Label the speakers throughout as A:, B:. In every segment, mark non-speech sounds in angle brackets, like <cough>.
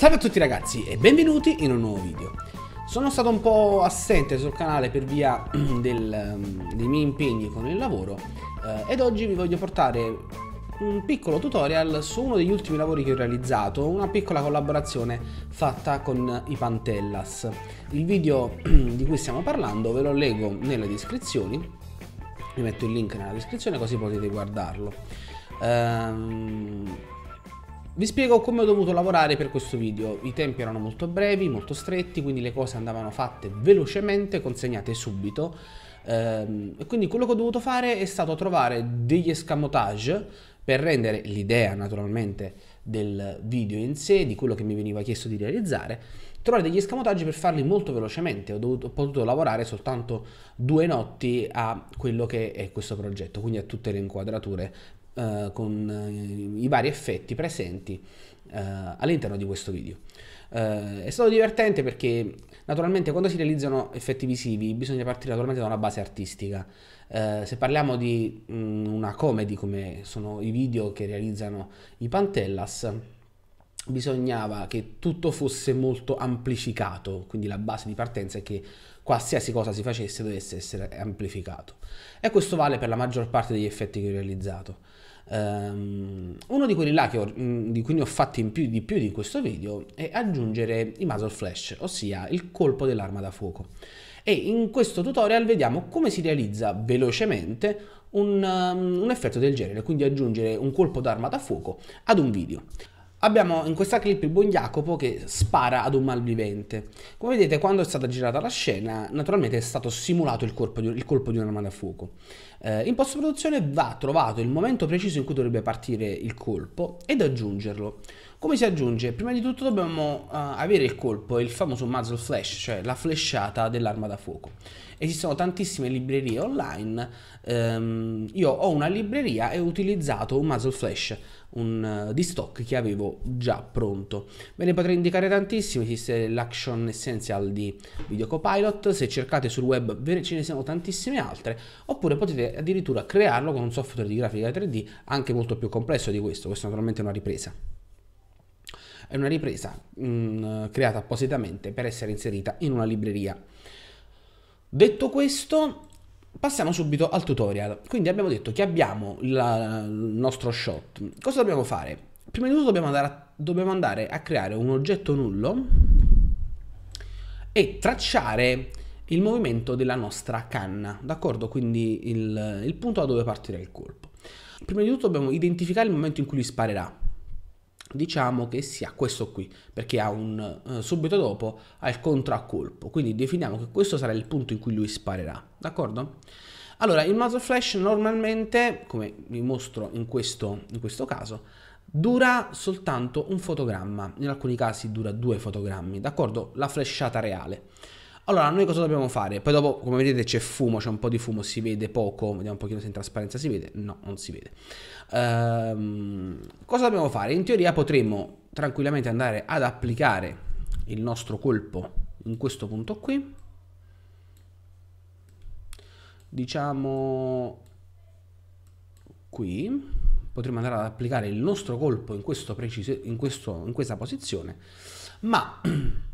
A: Salve a tutti ragazzi e benvenuti in un nuovo video Sono stato un po' assente sul canale per via <clears throat> del, ehm, dei miei impegni con il lavoro eh, ed oggi vi voglio portare un piccolo tutorial su uno degli ultimi lavori che ho realizzato, una piccola collaborazione fatta con i Pantellas. Il video <clears throat> di cui stiamo parlando ve lo leggo nelle descrizioni, vi metto il link nella descrizione così potete guardarlo. Ehm, vi spiego come ho dovuto lavorare per questo video, i tempi erano molto brevi, molto stretti, quindi le cose andavano fatte velocemente, consegnate subito ehm, e quindi quello che ho dovuto fare è stato trovare degli escamotage per rendere l'idea naturalmente del video in sé, di quello che mi veniva chiesto di realizzare, trovare degli escamotaggi per farli molto velocemente, ho, dovuto, ho potuto lavorare soltanto due notti a quello che è questo progetto, quindi a tutte le inquadrature eh, con eh, i vari effetti presenti eh, all'interno di questo video. Uh, è stato divertente perché naturalmente quando si realizzano effetti visivi bisogna partire naturalmente da una base artistica. Uh, se parliamo di mh, mm, una comedy come sono i video che realizzano i Pantellas, bisognava che tutto fosse molto amplificato, quindi la base di partenza è che qualsiasi cosa si facesse dovesse essere amplificato. E questo vale per la maggior parte degli effetti che ho realizzato. Um, uno di quelli là ho, mm, di cui ne ho fatti in più, di più di questo video è aggiungere i muzzle flash, ossia il colpo dell'arma da fuoco. E in questo tutorial vediamo come si realizza velocemente un, um, un effetto del genere, quindi aggiungere un colpo d'arma da fuoco ad un video. Abbiamo in questa clip il buon Jacopo che spara ad un malvivente. Come vedete, quando è stata girata la scena, naturalmente è stato simulato il, corpo di, il colpo di un'arma da fuoco. Eh, in post-produzione va trovato il momento preciso in cui dovrebbe partire il colpo ed aggiungerlo. Come si aggiunge? Prima di tutto dobbiamo uh, avere il colpo, il famoso muzzle flash, cioè la flashata dell'arma da fuoco. Esistono tantissime librerie online, um, io ho una libreria e ho utilizzato un muzzle flash un, uh, di stock che avevo già pronto. Ve ne potrei indicare tantissimi, esiste l'Action Essential di Video Copilot, se cercate sul web ve ne ce ne sono tantissime altre, oppure potete addirittura crearlo con un software di grafica 3D anche molto più complesso di questo, questo è naturalmente è una ripresa. È una ripresa mh, mm, creata appositamente per essere inserita in una libreria. Detto questo, passiamo subito al tutorial. Quindi abbiamo detto che abbiamo la, il nostro shot. Cosa dobbiamo fare? Prima di tutto dobbiamo andare, a, dobbiamo andare a creare un oggetto nullo e tracciare il movimento della nostra canna, d'accordo? Quindi il, il punto da dove partirà il colpo. Prima di tutto dobbiamo identificare il momento in cui gli sparerà diciamo che sia questo qui, perché ha un, eh, subito dopo ha il contraccolpo, quindi definiamo che questo sarà il punto in cui lui sparerà, d'accordo? Allora, il muzzle flash normalmente, come vi mostro in questo, in questo caso, dura soltanto un fotogramma, in alcuni casi dura due fotogrammi, d'accordo? La flashata reale. Allora, noi cosa dobbiamo fare? Poi dopo, come vedete, c'è fumo, c'è un po' di fumo, si vede poco, vediamo un pochino se in trasparenza si vede, no, non si vede. Ehm, cosa dobbiamo fare? In teoria potremmo tranquillamente andare ad applicare il nostro colpo in questo punto qui. Diciamo qui potremmo andare ad applicare il nostro colpo in, questo preciso, in, questo, in questa posizione, ma <clears throat>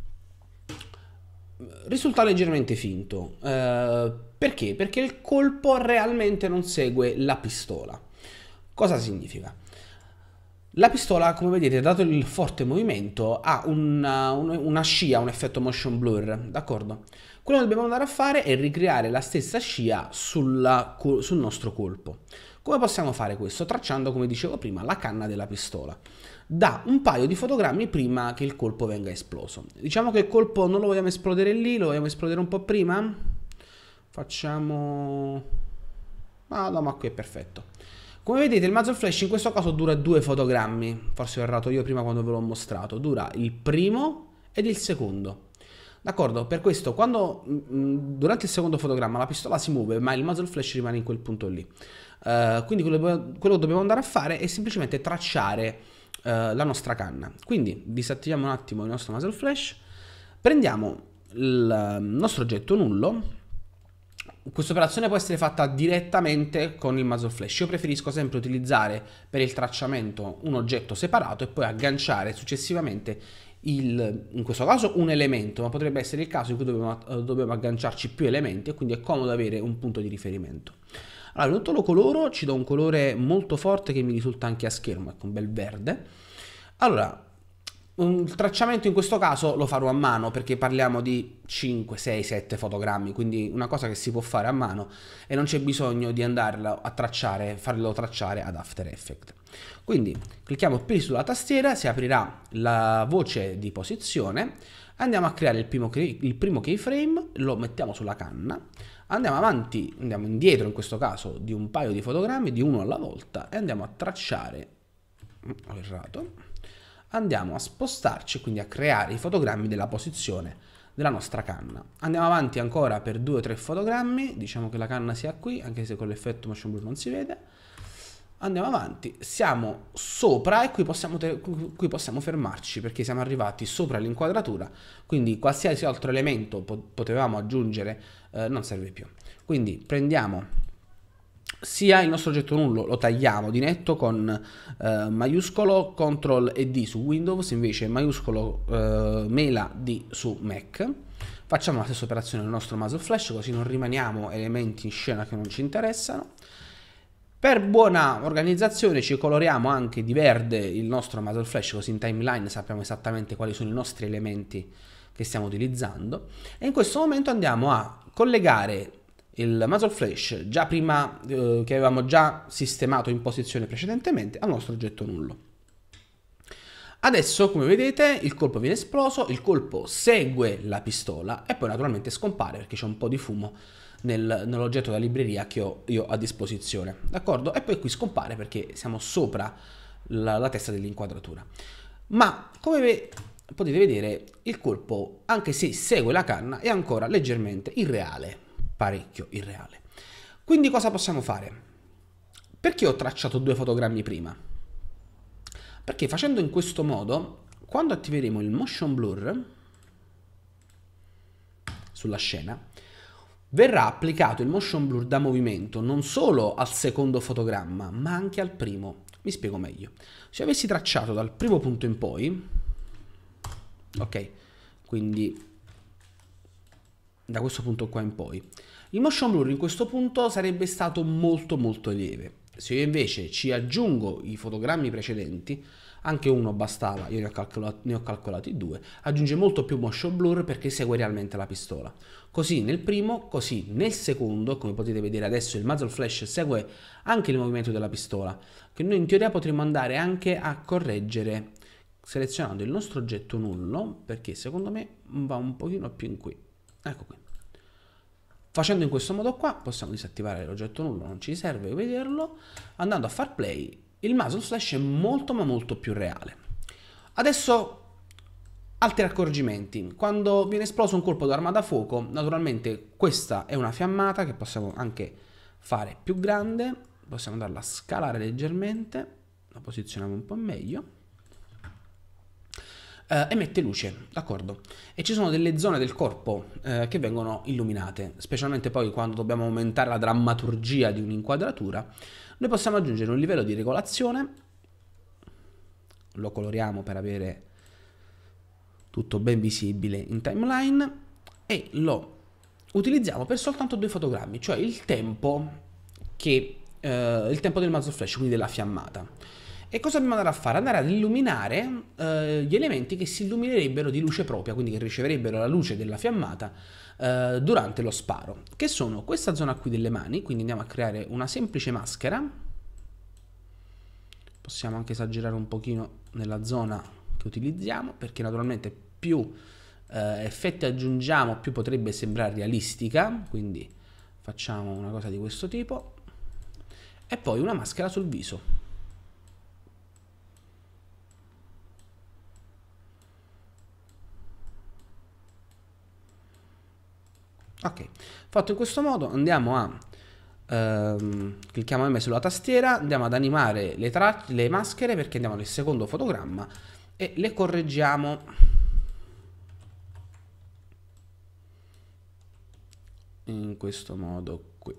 A: risulta leggermente finto. Eh, perché? Perché il colpo realmente non segue la pistola. Cosa significa? La pistola, come vedete, dato il forte movimento, ha una, una scia, un effetto motion blur, d'accordo? Quello che dobbiamo andare a fare è ricreare la stessa scia sulla, sul nostro colpo. Come possiamo fare questo? Tracciando, come dicevo prima, la canna della pistola da un paio di fotogrammi prima che il colpo venga esploso. Diciamo che il colpo non lo vogliamo esplodere lì, lo vogliamo esplodere un po' prima. Facciamo... Ah no, ma qui è perfetto. Come vedete il muzzle flash in questo caso dura due fotogrammi, forse ho errato io prima quando ve l'ho mostrato, dura il primo ed il secondo. D'accordo, per questo quando mh, mm, mm, durante il secondo fotogramma la pistola si muove ma il muzzle flash rimane in quel punto lì. Uh, quindi quello, quello, che dobbiamo andare a fare è semplicemente tracciare eh, la nostra canna. Quindi disattiviamo un attimo il nostro muzzle flash, prendiamo il eh, nostro oggetto nullo, questa operazione può essere fatta direttamente con il muzzle flash. Io preferisco sempre utilizzare per il tracciamento un oggetto separato e poi agganciare successivamente il, in questo caso un elemento, ma potrebbe essere il caso in cui dobbiamo, eh, dobbiamo agganciarci più elementi e quindi è comodo avere un punto di riferimento. Allora, tutto lo coloro, ci do un colore molto forte che mi risulta anche a schermo, ecco un bel verde. Allora, il tracciamento in questo caso lo farò a mano perché parliamo di 5, 6, 7 fotogrammi, quindi una cosa che si può fare a mano e non c'è bisogno di andarlo a tracciare, farlo tracciare ad After Effects. Quindi clicchiamo qui sulla tastiera, si aprirà la voce di posizione, andiamo a creare il primo, il primo keyframe, lo mettiamo sulla canna, andiamo avanti, andiamo indietro in questo caso di un paio di fotogrammi, di uno alla volta, e andiamo a tracciare, mm, ho errato, andiamo a spostarci, quindi a creare i fotogrammi della posizione della nostra canna. Andiamo avanti ancora per due o tre fotogrammi, diciamo che la canna sia qui, anche se con l'effetto motion blur non si vede, Andiamo avanti, siamo sopra e qui possiamo, qui possiamo fermarci perché siamo arrivati sopra l'inquadratura, quindi qualsiasi altro elemento po potevamo aggiungere eh, non serve più. Quindi prendiamo sia il nostro oggetto nullo, lo tagliamo di netto con eh, maiuscolo CTRL e D su Windows, invece maiuscolo eh, mela D su Mac. Facciamo la stessa operazione nel nostro mouse flash così non rimaniamo elementi in scena che non ci interessano. Per buona organizzazione ci coloriamo anche di verde il nostro muzzle flash così in timeline sappiamo esattamente quali sono i nostri elementi che stiamo utilizzando e in questo momento andiamo a collegare il muzzle flash già prima eh, che avevamo già sistemato in posizione precedentemente al nostro oggetto nullo. Adesso, come vedete, il colpo viene esploso, il colpo segue la pistola e poi naturalmente scompare perché c'è un po' di fumo nel, nell'oggetto della libreria che ho io a disposizione. D'accordo? E poi qui scompare perché siamo sopra la, la testa dell'inquadratura. Ma come ve, potete vedere, il colpo, anche se segue la canna, è ancora leggermente irreale, parecchio irreale. Quindi cosa possiamo fare? Perché ho tracciato due fotogrammi prima? Perché facendo in questo modo, quando attiveremo il motion blur sulla scena, verrà applicato il motion blur da movimento non solo al secondo fotogramma, ma anche al primo. Mi spiego meglio. Se avessi tracciato dal primo punto in poi, ok, quindi da questo punto qua in poi, il motion blur in questo punto sarebbe stato molto molto lieve. Se io invece ci aggiungo i fotogrammi precedenti, anche uno bastava, io ne ho, ne ho calcolati due, aggiunge molto più motion blur perché segue realmente la pistola. Così nel primo, così nel secondo, come potete vedere adesso il muzzle flash segue anche il movimento della pistola, che noi in teoria potremmo andare anche a correggere selezionando il nostro oggetto nullo, perché secondo me va un pochino più in qui. Ecco qui. Facendo in questo modo qua possiamo disattivare l'oggetto nullo, non ci serve vederlo. Andando a far play il muzzle slash è molto ma molto più reale. Adesso altri accorgimenti. Quando viene esploso un colpo d'arma da fuoco, naturalmente questa è una fiammata che possiamo anche fare più grande, possiamo andarla a scalare leggermente, la posizioniamo un po' meglio eh, emette luce, d'accordo? E ci sono delle zone del corpo eh, che vengono illuminate, specialmente poi quando dobbiamo aumentare la drammaturgia di un'inquadratura, noi possiamo aggiungere un livello di regolazione, lo coloriamo per avere tutto ben visibile in timeline e lo utilizziamo per soltanto due fotogrammi, cioè il tempo, che, eh, il tempo del muzzle flash, quindi della fiammata. E cosa dobbiamo andare a fare? Andare ad illuminare eh, gli elementi che si illuminerebbero di luce propria, quindi che riceverebbero la luce della fiammata eh, durante lo sparo, che sono questa zona qui delle mani, quindi andiamo a creare una semplice maschera, possiamo anche esagerare un pochino nella zona che utilizziamo, perché naturalmente più eh, effetti aggiungiamo, più potrebbe sembrare realistica, quindi facciamo una cosa di questo tipo, e poi una maschera sul viso, ok fatto in questo modo andiamo a ehm, clicchiamo M sulla tastiera andiamo ad animare le, le maschere perché andiamo nel secondo fotogramma e le correggiamo in questo modo qui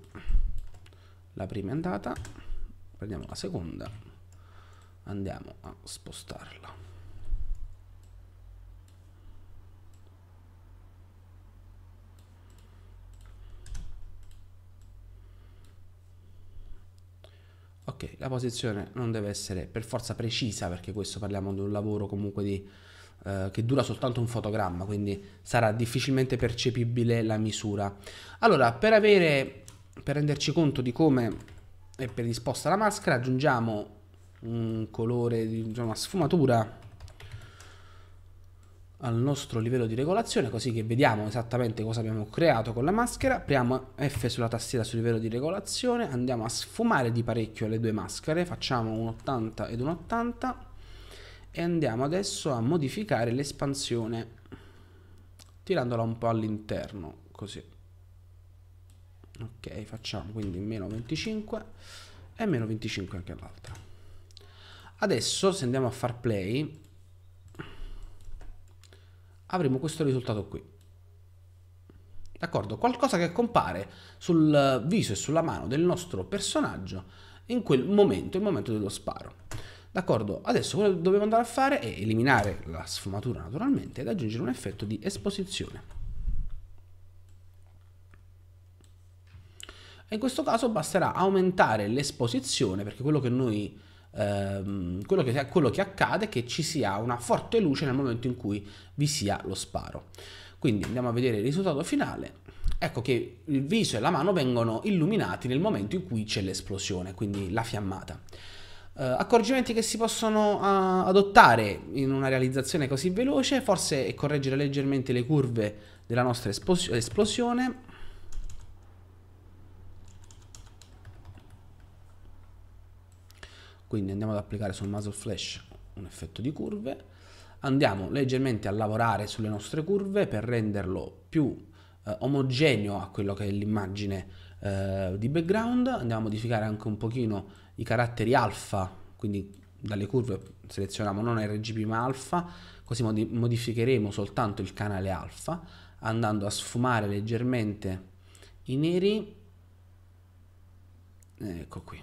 A: la prima è andata prendiamo la seconda andiamo a spostarla ok, la posizione non deve essere per forza precisa perché questo parliamo di un lavoro comunque di, eh, che dura soltanto un fotogramma, quindi sarà difficilmente percepibile la misura. Allora, per, avere, per renderci conto di come è predisposta la maschera, aggiungiamo un colore, una sfumatura al nostro livello di regolazione così che vediamo esattamente cosa abbiamo creato con la maschera apriamo F sulla tastiera sul livello di regolazione andiamo a sfumare di parecchio le due maschere facciamo un 80 ed un 80 e andiamo adesso a modificare l'espansione tirandola un po' all'interno così ok facciamo quindi meno 25 e meno 25 anche l'altra adesso se andiamo a far play avremo questo risultato qui. D'accordo? Qualcosa che compare sul viso e sulla mano del nostro personaggio in quel momento, il momento dello sparo. D'accordo? Adesso quello che dobbiamo andare a fare è eliminare la sfumatura naturalmente ed aggiungere un effetto di esposizione. E in questo caso basterà aumentare l'esposizione perché quello che noi ehm, quello, che, quello che accade è che ci sia una forte luce nel momento in cui vi sia lo sparo. Quindi andiamo a vedere il risultato finale. Ecco che il viso e la mano vengono illuminati nel momento in cui c'è l'esplosione, quindi la fiammata. Uh, accorgimenti che si possono uh, adottare in una realizzazione così veloce, forse è correggere leggermente le curve della nostra espos- esplosione, quindi andiamo ad applicare sul muzzle flash un effetto di curve andiamo leggermente a lavorare sulle nostre curve per renderlo più eh, omogeneo a quello che è l'immagine eh, di background andiamo a modificare anche un pochino i caratteri alfa quindi dalle curve selezioniamo non RGB ma alfa così modificheremo soltanto il canale alfa andando a sfumare leggermente i neri ecco qui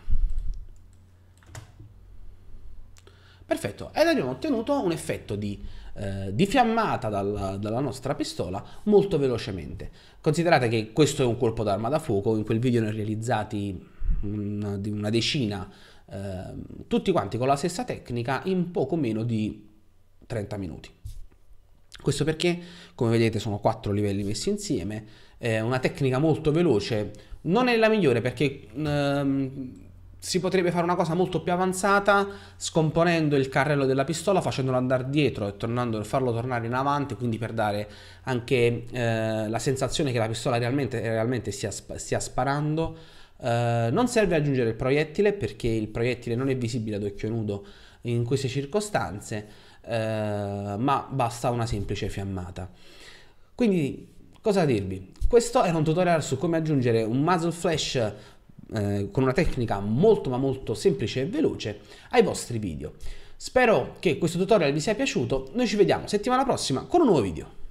A: Perfetto, ed abbiamo ottenuto un effetto di, eh, di fiammata dal, dalla nostra pistola molto velocemente. Considerate che questo è un colpo d'arma da fuoco, in quel video ne ho realizzati una, una decina, eh, tutti quanti con la stessa tecnica, in poco meno di 30 minuti. Questo perché, come vedete, sono quattro livelli messi insieme, è una tecnica molto veloce, non è la migliore perché... Ehm, si potrebbe fare una cosa molto più avanzata scomponendo il carrello della pistola facendolo andare dietro e tornando, farlo tornare in avanti quindi per dare anche eh, la sensazione che la pistola realmente, realmente stia, stia sparando eh, non serve aggiungere il proiettile perché il proiettile non è visibile ad occhio nudo in queste circostanze eh, ma basta una semplice fiammata quindi cosa dirvi questo era un tutorial su come aggiungere un muzzle flash eh, con una tecnica molto ma molto semplice e veloce ai vostri video. Spero che questo tutorial vi sia piaciuto, noi ci vediamo settimana prossima con un nuovo video.